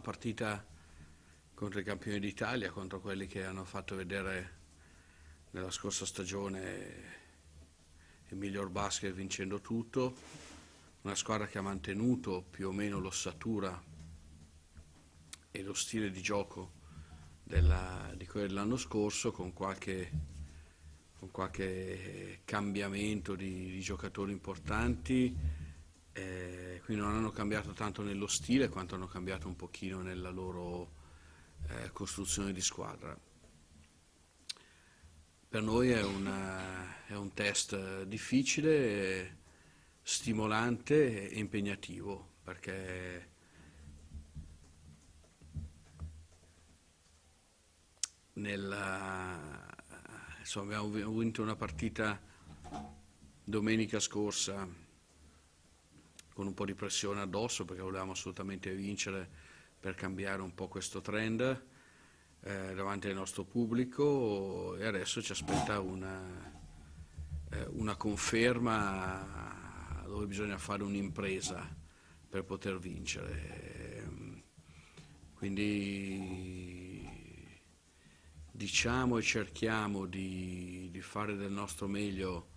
partita contro i campioni d'Italia, contro quelli che hanno fatto vedere nella scorsa stagione il miglior basket vincendo tutto, una squadra che ha mantenuto più o meno l'ossatura e lo stile di gioco della, di quello dell'anno scorso con qualche, con qualche cambiamento di, di giocatori importanti eh, qui non hanno cambiato tanto nello stile quanto hanno cambiato un pochino nella loro eh, costruzione di squadra. Per noi è, una, eh, è un test difficile, stimolante e impegnativo perché nella, eh, insomma, abbiamo vinto una partita domenica scorsa con un po' di pressione addosso perché volevamo assolutamente vincere per cambiare un po' questo trend eh, davanti al nostro pubblico e adesso ci aspetta una, eh, una conferma dove bisogna fare un'impresa per poter vincere. Quindi diciamo e cerchiamo di, di fare del nostro meglio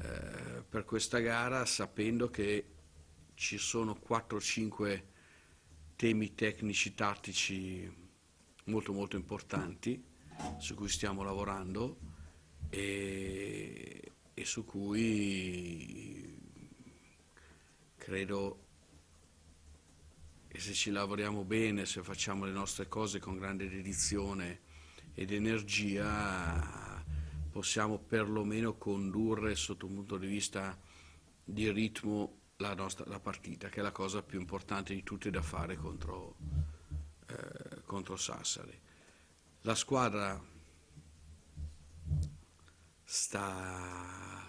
eh, per questa gara sapendo che ci sono 4-5 temi tecnici, tattici molto molto importanti su cui stiamo lavorando e, e su cui credo che se ci lavoriamo bene, se facciamo le nostre cose con grande dedizione ed energia, possiamo perlomeno condurre sotto un punto di vista di ritmo la, nostra, la partita, che è la cosa più importante di tutte da fare contro, eh, contro Sassari. La squadra sta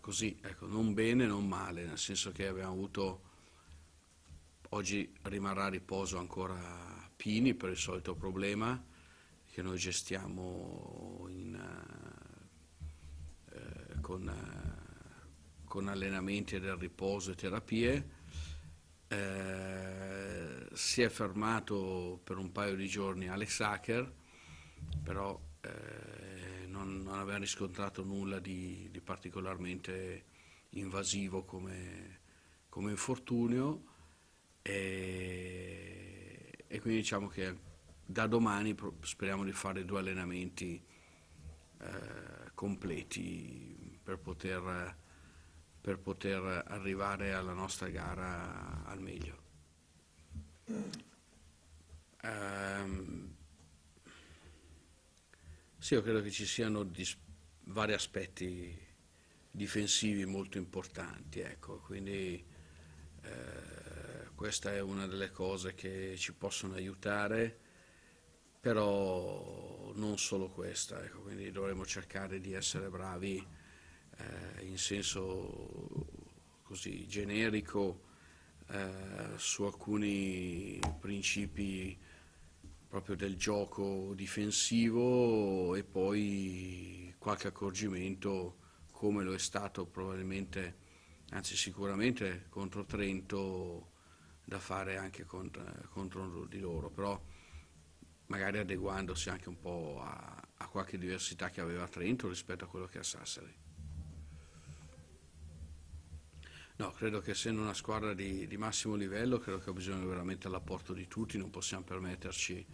così, ecco, non bene, non male, nel senso che abbiamo avuto, oggi rimarrà a riposo ancora Pini per il solito problema che noi gestiamo in, eh, con con allenamenti del riposo e terapie. Eh, si è fermato per un paio di giorni Alex Hacker, però eh, non, non, aveva riscontrato nulla di, di particolarmente invasivo come, come infortunio e, e, quindi diciamo che da domani speriamo di fare due allenamenti eh, completi per poter per poter arrivare alla nostra gara al meglio. Um, sì, io credo che ci siano vari aspetti difensivi molto importanti, ecco, quindi eh, questa è una delle cose che ci possono aiutare, però non solo questa, ecco, quindi dovremmo cercare di essere bravi eh, in senso così generico eh, su alcuni principi proprio del gioco difensivo e poi qualche accorgimento come lo è stato probabilmente, anzi sicuramente contro Trento da fare anche contro, contro di loro, però magari adeguandosi anche un po' a, a qualche diversità che aveva Trento rispetto a quello che ha Sassari. No, credo che essendo una squadra di, di massimo livello, credo che ho bisogno veramente dell'apporto di tutti, non possiamo permetterci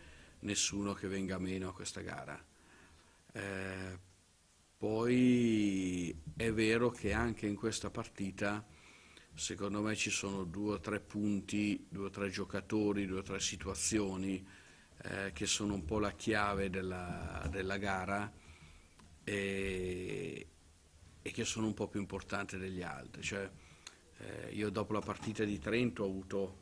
nessuno che venga meno a questa gara. Eh, poi è vero che anche in questa partita secondo me ci sono due o tre punti, due o tre giocatori, due o tre situazioni eh, che sono un po' la chiave della, della gara e, e, che sono un po' più importanti degli altri. Cioè, eh, io dopo la partita di Trento ho avuto,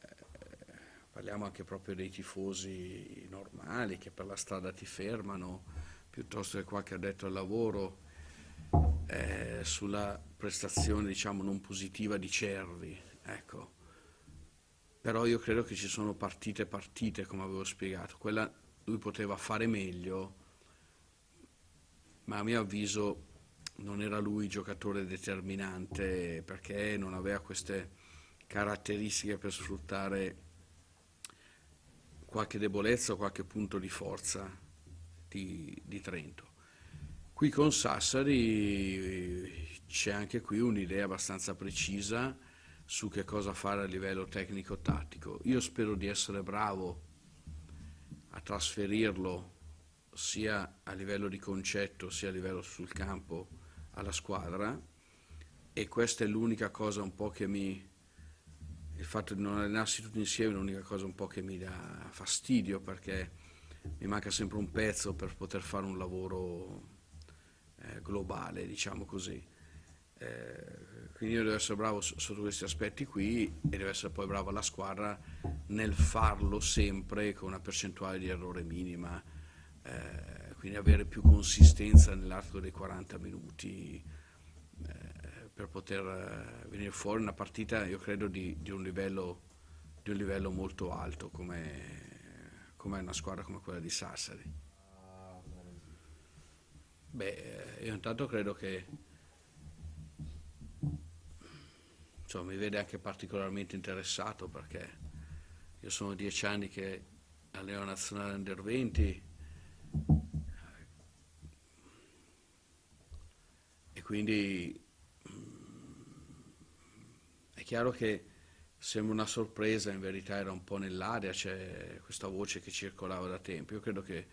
eh, parliamo anche proprio dei tifosi normali che per la strada ti fermano, piuttosto che qualche addetto al lavoro, eh, sulla prestazione diciamo non positiva di Cervi. Ecco. Però io credo che ci sono partite partite, come avevo spiegato. Quella lui poteva fare meglio, ma a mio avviso non era lui giocatore determinante perché non aveva queste caratteristiche per sfruttare qualche debolezza o qualche punto di forza di, di Trento. Qui con Sassari c'è anche qui un'idea abbastanza precisa su che cosa fare a livello tecnico-tattico. Io spero di essere bravo a trasferirlo sia a livello di concetto sia a livello sul campo alla squadra e questa è l'unica cosa un po' che mi... il fatto di non allenarsi tutti insieme è l'unica cosa un po' che mi dà fastidio perché mi manca sempre un pezzo per poter fare un lavoro eh, globale, diciamo così. Eh, quindi io devo essere bravo sotto questi aspetti qui e devo essere poi bravo alla squadra nel farlo sempre con una percentuale di errore minima. Eh, quindi avere più consistenza nell'arco dei 40 minuti eh, per poter eh, venire fuori una partita, io credo, di, di, un, livello, di un, livello, molto alto come, come, una squadra come quella di Sassari. Beh, eh, io intanto credo che insomma, mi vede anche particolarmente interessato perché io sono dieci anni che alleno nazionale under 20 Quindi mm, è chiaro che sembra una sorpresa, in verità era un po' nell'aria, c'è questa voce che circolava da tempo. Io credo che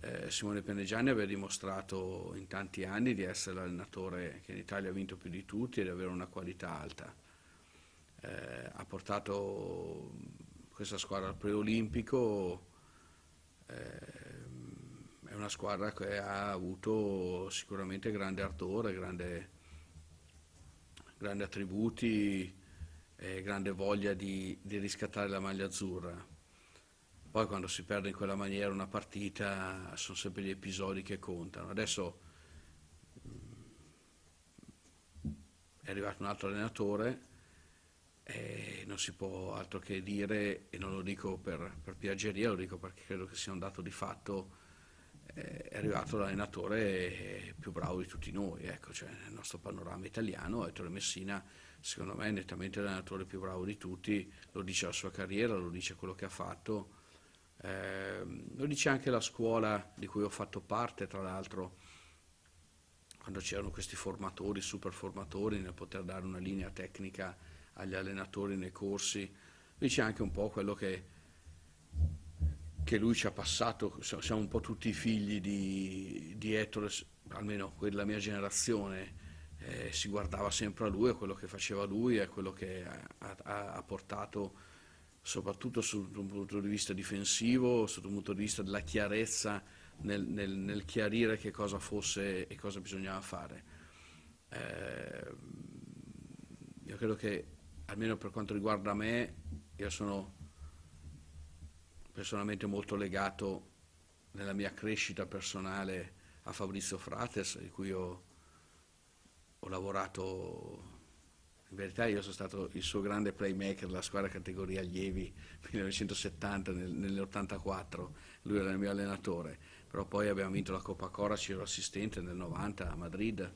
eh, Simone Penegiani abbia dimostrato in tanti anni di essere l'allenatore che in Italia ha vinto più di tutti e di avere una qualità alta. Eh, ha portato questa squadra al preolimpico. Eh, una squadra che ha avuto sicuramente grande ardore, grande, grandi attributi e grande voglia di, di riscattare la maglia azzurra. Poi quando si perde in quella maniera una partita sono sempre gli episodi che contano. Adesso mm, è arrivato un altro allenatore e non si può altro che dire, e non lo dico per, per piaggeria, lo dico perché credo che sia un dato di fatto, eh, è arrivato l'allenatore eh, più bravo di tutti noi, ecco, cioè, nel nostro panorama italiano, Ettore Messina secondo me è nettamente l'allenatore più bravo di tutti, lo dice la sua carriera, lo dice quello che ha fatto, eh, lo dice anche la scuola di cui ho fatto parte, tra l'altro quando c'erano questi formatori, super formatori, nel poter dare una linea tecnica agli allenatori nei corsi, lo dice anche un po' quello che che lui ci ha passato, siamo un po' tutti figli di, di Ettore, almeno quella mia generazione, eh, si guardava sempre a lui, a quello che faceva lui, a quello che ha, ha, ha portato soprattutto sotto un punto di vista difensivo, sotto un punto di vista della chiarezza nel, nel, nel chiarire che cosa fosse e cosa bisognava fare. Eh, io credo che, almeno per quanto riguarda me, io sono personalmente molto legato nella mia crescita personale a Fabrizio Frates, di cui ho, ho lavorato in verità io sono stato il suo grande playmaker della squadra categoria allievi 1970 nel, nell'84, lui era il mio allenatore, però poi abbiamo vinto la Coppa Coraci, ero assistente nel 90 a Madrid,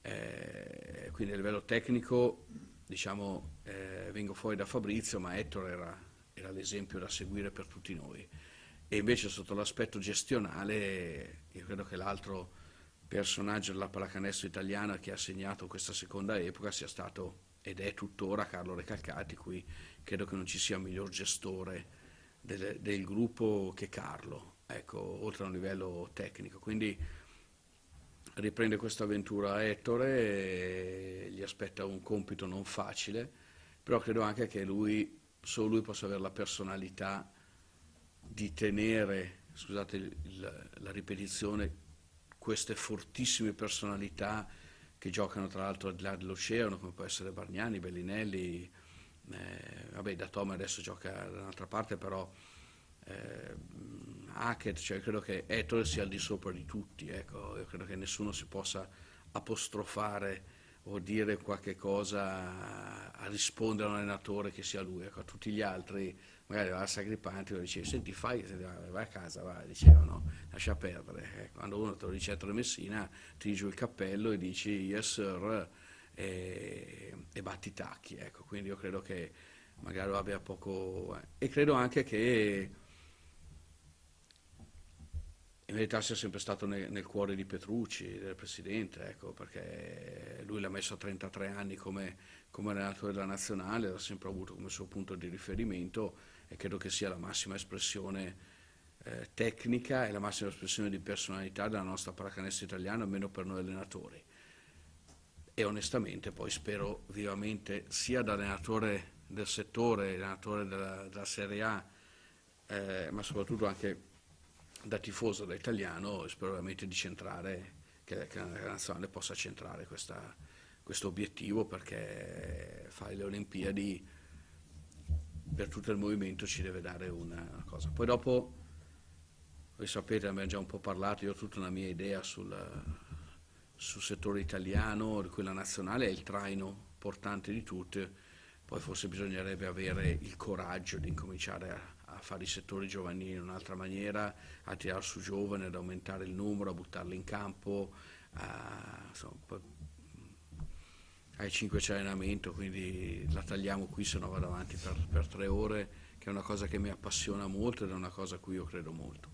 eh, quindi a livello tecnico diciamo eh, vengo fuori da Fabrizio, ma Ettore era era l'esempio da seguire per tutti noi. E invece sotto l'aspetto gestionale, io credo che l'altro personaggio della pallacanestro italiana che ha segnato questa seconda epoca sia stato ed è tuttora Carlo Recalcati, qui credo che non ci sia miglior gestore del, del gruppo che Carlo, ecco, oltre a un livello tecnico. Quindi riprende questa avventura Ettore, gli aspetta un compito non facile, però credo anche che lui solo lui possa avere la personalità di tenere, scusate il, la ripetizione, queste fortissime personalità che giocano tra l'altro al di là dell'oceano, come può essere Bargnani, Bellinelli, eh, vabbè da Tom adesso gioca da un'altra parte, però eh, Hackett, cioè credo che Ettore sia al di sopra di tutti, ecco, io credo che nessuno si possa apostrofare o dire qualche cosa a rispondere all'allenatore che sia lui, ecco, a tutti gli altri, magari va a lo diceva, senti fai, vai a casa, va, dicevano, lascia perdere. Eh, quando uno te lo dice a Messina, ti giù il cappello e dici yes sir e, e batti i tacchi, ecco, quindi io credo che magari abbia poco... Eh. E credo anche che in verità sia sempre stato nel, nel, cuore di Petrucci, del presidente, ecco, perché lui l'ha messo a 33 anni come, come allenatore della nazionale, l'ha sempre avuto come suo punto di riferimento e credo che sia la massima espressione eh, tecnica e la massima espressione di personalità della nostra pallacanestro italiana, almeno per noi allenatori. E onestamente poi spero vivamente sia da allenatore del settore, allenatore della, della Serie A, eh, ma soprattutto anche da tifoso, da italiano, spero veramente di centrare, che, che la nazionale possa centrare questa, questo obiettivo perché fare le Olimpiadi per tutto il movimento ci deve dare una cosa. Poi dopo, voi sapete, abbiamo già un po' parlato, io ho tutta una mia idea sul, sul settore italiano, di cui la nazionale è il traino portante di tutte, poi forse bisognerebbe avere il coraggio di incominciare a fare i settori giovanili in un'altra maniera, a tirare su giovani, ad aumentare il numero, a buttarli in campo, a, insomma, mm, ai 5 c'è allenamento, quindi la tagliamo qui se no vado avanti per, per tre ore, che è una cosa che mi appassiona molto ed è una cosa a cui io credo molto.